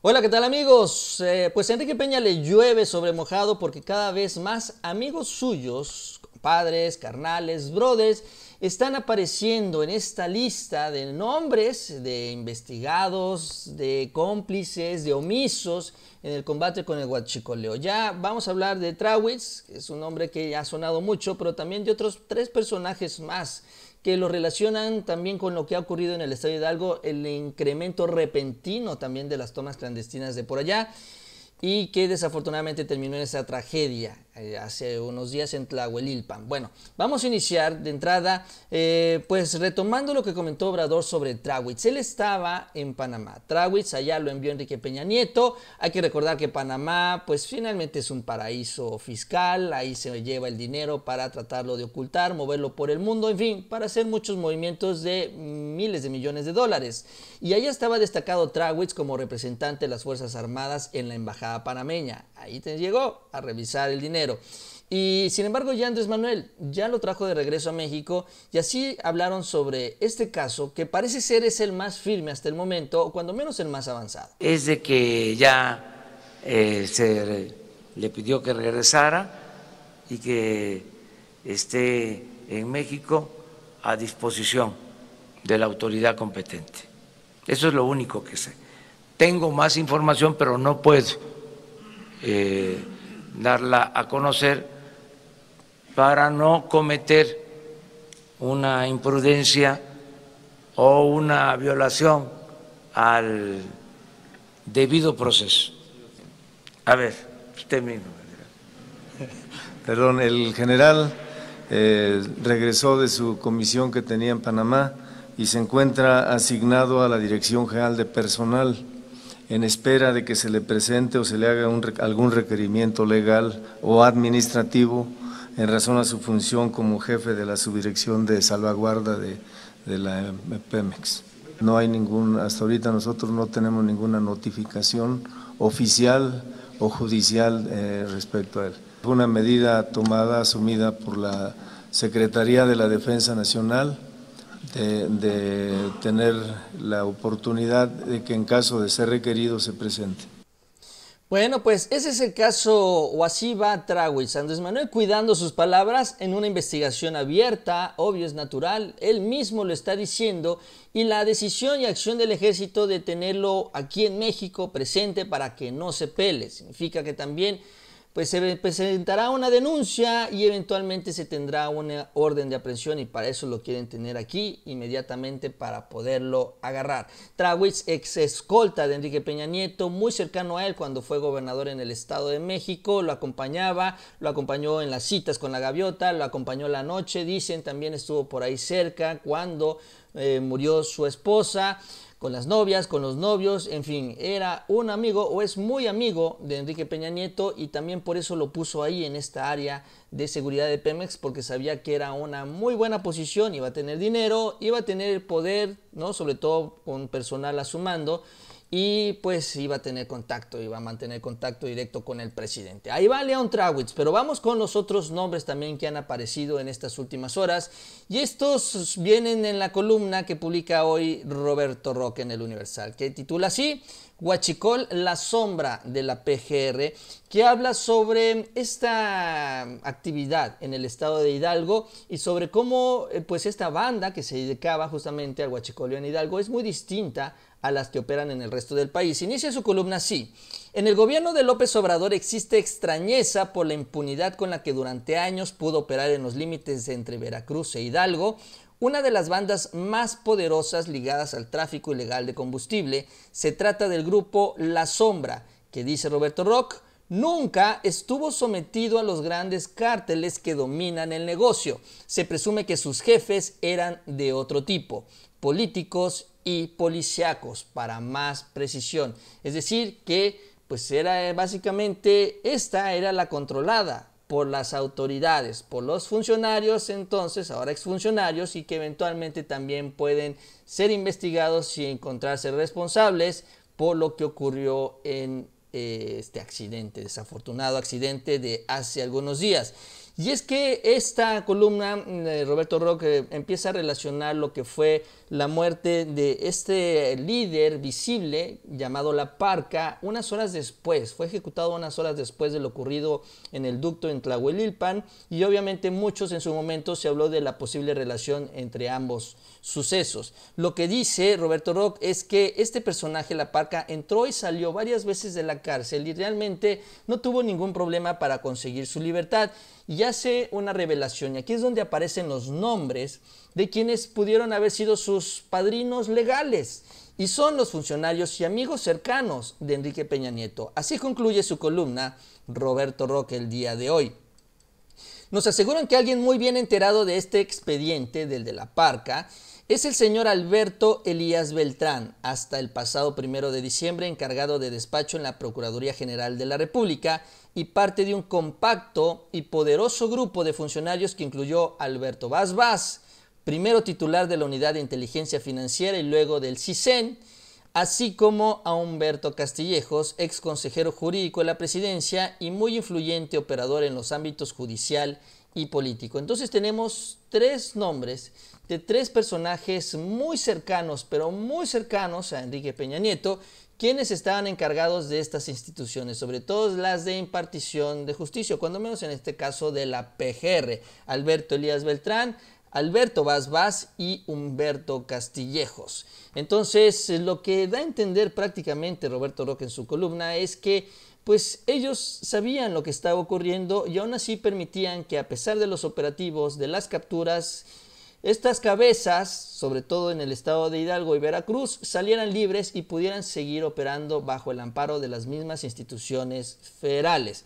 Hola, ¿qué tal amigos? Pues pues Enrique Peña le llueve sobre mojado porque cada vez más amigos suyos padres, carnales, brothers, están apareciendo en esta lista de nombres de investigados, de cómplices, de omisos en el combate con el huachicoleo. Ya vamos a hablar de Trawitz, que es un nombre que ha sonado mucho, pero también de otros tres personajes más que lo relacionan también con lo que ha ocurrido en el Estadio Hidalgo, el incremento repentino también de las tomas clandestinas de por allá y que desafortunadamente terminó en esa tragedia. Eh, hace unos días en Tlahuelilpan. Bueno, vamos a iniciar de entrada, eh, pues retomando lo que comentó Obrador sobre Trawitz. Él estaba en Panamá. Trawitz allá lo envió Enrique Peña Nieto. Hay que recordar que Panamá, pues finalmente es un paraíso fiscal. Ahí se lleva el dinero para tratarlo de ocultar, moverlo por el mundo, en fin, para hacer muchos movimientos de miles de millones de dólares. Y allá estaba destacado Trawitz como representante de las Fuerzas Armadas en la Embajada panameña. Ahí llegó a revisar el dinero y sin embargo, ya Andrés Manuel ya lo trajo de regreso a México y así hablaron sobre este caso que parece ser es el más firme hasta el momento o cuando menos el más avanzado. Es de que ya eh, se le pidió que regresara y que esté en México a disposición de la autoridad competente. Eso es lo único que sé. Tengo más información, pero no puedo. Eh, darla a conocer para no cometer una imprudencia o una violación al debido proceso. A ver, usted mismo. Perdón, el general eh, regresó de su comisión que tenía en Panamá y se encuentra asignado a la Dirección General de Personal en espera de que se le presente o se le haga algún requerimiento legal o administrativo en razón a su función como jefe de la subdirección de salvaguarda de, la eh, Pemex. No hay ningún, hasta ahorita nosotros no tenemos ninguna notificación oficial o judicial eh, respecto a él. Fue una medida tomada, asumida por la Secretaría de la Defensa Nacional, de, tener la oportunidad de que en caso de ser requerido se presente. Bueno, pues ese es el caso o así va Trawitz. Andrés Manuel cuidando sus palabras en una investigación abierta, obvio es natural, él mismo lo está diciendo, y la decisión y acción del ejército de tenerlo aquí en México presente para que no se pele, significa que también pues, pues se presentará una denuncia y eventualmente se tendrá una orden de aprehensión y para eso lo quieren tener aquí inmediatamente para poderlo agarrar. Trawitz, ex escolta de Enrique Peña Nieto, muy cercano a él cuando fue gobernador en el Estado de México, lo acompañaba, lo acompañó en las citas con la gaviota, lo acompañó la noche, dicen, también estuvo por ahí cerca cuando eh, murió su esposa, con las novias, con los novios, en fin, era un amigo o es muy amigo de Enrique Peña Nieto y también por eso lo puso ahí en esta área de seguridad de Pemex porque sabía que era una muy buena posición, iba a tener dinero, iba a tener poder, ¿no? Sobre todo con personal a su mando y pues iba a tener contacto, iba a mantener contacto directo con el presidente. Ahí va Leon Trawitz, pero vamos con los otros nombres también que han aparecido en estas últimas horas y estos vienen en la columna que publica hoy Roberto Roque en el Universal, que titula así, Huachicol, la sombra de la PGR, que habla sobre esta actividad en el estado de Hidalgo y sobre cómo eh, pues esta banda que se dedicaba justamente al y en Hidalgo es muy distinta a las que operan en el resto del país. Inicia su columna así. En el gobierno de López Obrador existe extrañeza por la impunidad con la que durante años pudo operar en los límites entre Veracruz e Hidalgo una de las bandas más poderosas ligadas al tráfico ilegal de combustible. Se trata del grupo La Sombra, que dice Roberto Rock, nunca estuvo sometido a los grandes cárteles que dominan el negocio. Se presume que sus jefes eran de otro tipo, políticos y policíacos, para más precisión. Es decir, que pues era eh, básicamente esta era la controlada por las autoridades, por los funcionarios, entonces, ahora exfuncionarios, y que eventualmente también pueden ser investigados y encontrarse responsables por lo que ocurrió en eh, este accidente, desafortunado accidente de hace algunos días. Y es que esta columna mm, Roberto Rock empieza a relacionar lo que fue la muerte de este líder visible llamado La Parca unas horas después. Fue ejecutado unas horas después de lo ocurrido en el ducto en Tlahuelilpan y obviamente muchos en su momento se habló de la posible relación entre ambos sucesos. Lo que dice Roberto Rock es que este personaje, La Parca, entró y salió varias veces de la cárcel y realmente no tuvo ningún problema para conseguir su libertad. Y hace una revelación y aquí es donde aparecen los nombres de quienes pudieron haber sido sus padrinos legales y son los funcionarios y amigos cercanos de Enrique Peña Nieto. Así concluye su columna Roberto Roque el día de hoy. Nos aseguran que alguien muy bien enterado de este expediente, del de la parca, es el señor Alberto Elías Beltrán, hasta el pasado primero de diciembre encargado de despacho en la Procuraduría General de la República y parte de un compacto y poderoso grupo de funcionarios que incluyó Alberto Vaz Vaz, primero titular de la Unidad de Inteligencia Financiera y luego del CISEN, así como a Humberto Castillejos, ex consejero jurídico de la presidencia y muy influyente operador en los ámbitos judicial y político. Entonces tenemos tres nombres de tres personajes muy cercanos, pero muy cercanos a Enrique Peña Nieto, quienes estaban encargados de estas instituciones, sobre todo las de impartición de justicia, cuando menos en este caso de la PGR, Alberto Elías Beltrán, Alberto Vaz Vaz y Humberto Castillejos. Entonces, eh, lo que da a entender prácticamente Roberto Roque en su columna es que pues ellos sabían lo que estaba ocurriendo y aún así permitían que a pesar de los operativos, de las capturas, estas cabezas, sobre todo en el estado de Hidalgo y Veracruz, salieran libres y pudieran seguir operando bajo el amparo de las mismas instituciones federales.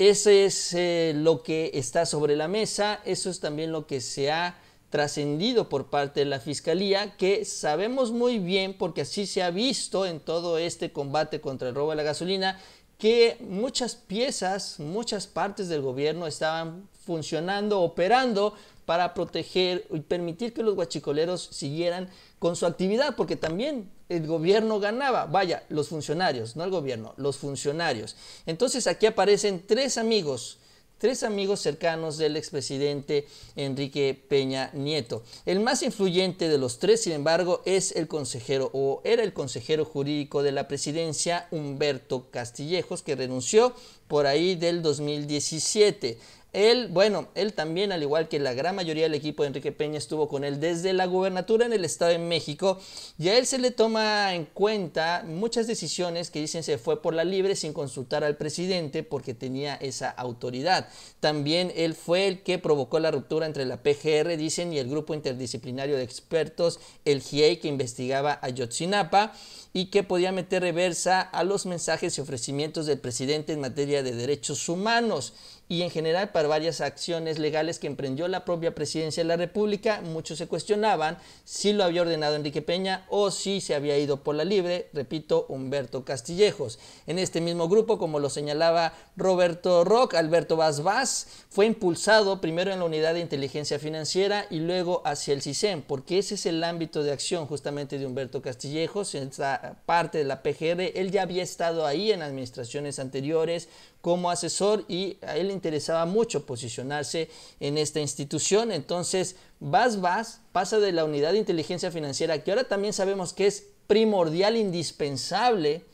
Eso es eh, lo que está sobre la mesa, eso es también lo que se ha trascendido por parte de la Fiscalía, que sabemos muy bien, porque así se ha visto en todo este combate contra el robo de la gasolina, que muchas piezas, muchas partes del gobierno estaban funcionando, operando para proteger y permitir que los guachicoleros siguieran con su actividad, porque también el gobierno ganaba, vaya, los funcionarios, no el gobierno, los funcionarios. Entonces aquí aparecen tres amigos, tres amigos cercanos del expresidente Enrique Peña Nieto. El más influyente de los tres, sin embargo, es el consejero o era el consejero jurídico de la presidencia, Humberto Castillejos, que renunció por ahí del 2017. Él, bueno, él también, al igual que la gran mayoría del equipo de Enrique Peña, estuvo con él desde la gubernatura en el Estado de México y a él se le toma en cuenta muchas decisiones que dicen se fue por la libre sin consultar al presidente porque tenía esa autoridad. También él fue el que provocó la ruptura entre la PGR, dicen, y el grupo interdisciplinario de expertos, el GIEI, que investigaba a Yotzinapa y que podía meter reversa a los mensajes y ofrecimientos del presidente en materia de derechos humanos y en general para varias acciones legales que emprendió la propia presidencia de la República. Muchos se cuestionaban si lo había ordenado Enrique Peña o si se había ido por la libre, repito, Humberto Castillejos. En este mismo grupo, como lo señalaba Roberto Rock, Alberto Vaz Vaz fue impulsado primero en la unidad de inteligencia financiera y luego hacia el CISEN, porque ese es el ámbito de acción justamente de Humberto Castillejos, en esta parte de la PGR. Él ya había estado ahí en administraciones anteriores, como asesor y a él le interesaba mucho posicionarse en esta institución. Entonces, Vas Vas pasa de la unidad de inteligencia financiera, que ahora también sabemos que es primordial, indispensable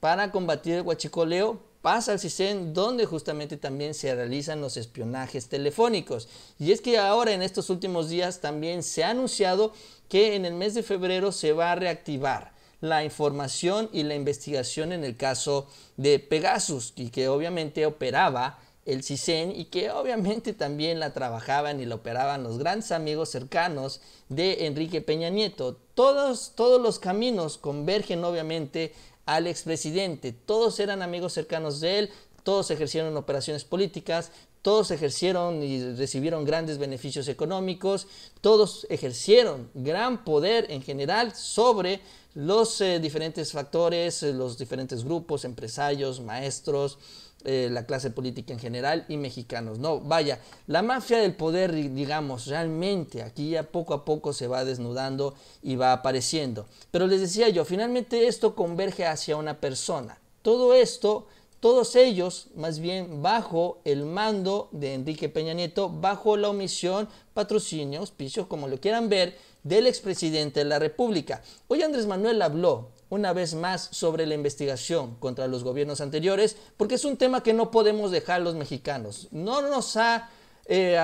para combatir el guachicoleo. pasa al CISEN, donde justamente también se realizan los espionajes telefónicos. Y es que ahora en estos últimos días también se ha anunciado que en el mes de febrero se va a reactivar la información y la investigación en el caso de Pegasus y que obviamente operaba el CISEN y que obviamente también la trabajaban y la operaban los grandes amigos cercanos de Enrique Peña Nieto. Todos, todos los caminos convergen obviamente al expresidente, todos eran amigos cercanos de él, todos ejercieron operaciones políticas, todos ejercieron y recibieron grandes beneficios económicos, todos ejercieron gran poder en general sobre los eh, diferentes factores, eh, los diferentes grupos, empresarios, maestros, eh, la clase política en general y mexicanos. No, vaya, la mafia del poder, digamos, realmente aquí ya poco a poco se va desnudando y va apareciendo. Pero les decía yo, finalmente esto converge hacia una persona. Todo esto todos ellos más bien bajo el mando de Enrique Peña Nieto, bajo la omisión, patrocinio, auspicios, como lo quieran ver, del expresidente de la República. Hoy Andrés Manuel habló una vez más sobre la investigación contra los gobiernos anteriores, porque es un tema que no podemos dejar los mexicanos. No nos ha... Eh,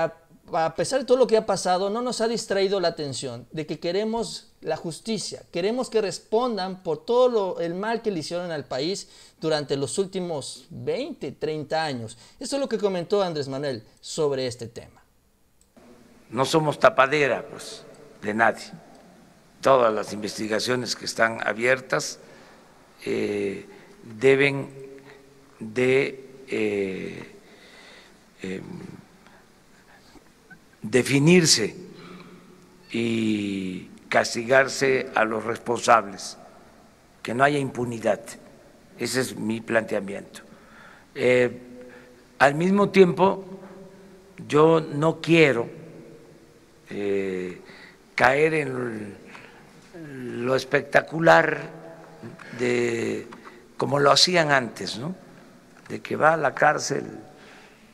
a pesar de todo lo que ha pasado, no nos ha distraído la atención de que queremos la justicia. Queremos que respondan por todo el mal que le hicieron al país durante los últimos 20, 30 años. Eso es lo que comentó Andrés Manuel sobre este tema. No somos tapadera, pues, de nadie. Todas las investigaciones que están abiertas eh, deben de eh, em, definirse y castigarse a los responsables, que no haya impunidad. Ese es mi planteamiento. Eh, al mismo tiempo, yo no quiero eh, caer en lo espectacular de como lo hacían antes, ¿no? De que va a la cárcel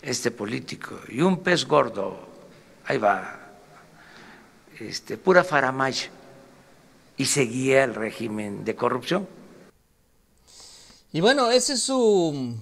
este político y un pez gordo, ahí va este, pura faramaya y seguía el régimen de corrupción. Y bueno, ese es su,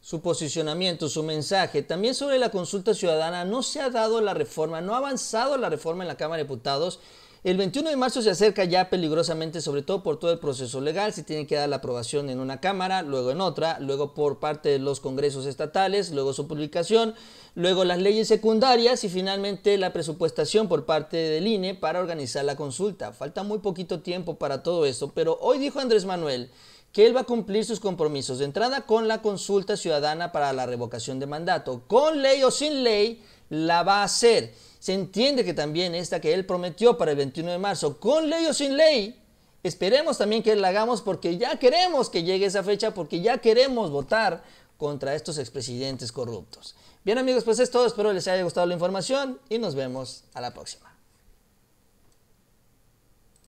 su posicionamiento, su mensaje. También sobre la consulta ciudadana, no se ha dado la reforma, no ha avanzado la reforma en la Cámara de Diputados el 21 de marzo se acerca ya peligrosamente, sobre todo por todo el proceso legal. Se tiene que dar la aprobación en una Cámara, luego en otra, luego por parte de los congresos estatales, luego su publicación, luego las leyes secundarias y finalmente la presupuestación por parte del INE para organizar la consulta. Falta muy poquito tiempo para todo eso, pero hoy dijo Andrés Manuel que él va a cumplir sus compromisos. De entrada, con la consulta ciudadana para la revocación de mandato. Con ley o sin ley, la va a hacer. Se entiende que también esta que él prometió para el 21 de marzo, con ley o sin ley, esperemos también que la hagamos porque ya queremos que llegue esa fecha, porque ya queremos votar contra estos expresidentes corruptos. Bien amigos, pues es todo. Espero les haya gustado la información y nos vemos a la próxima.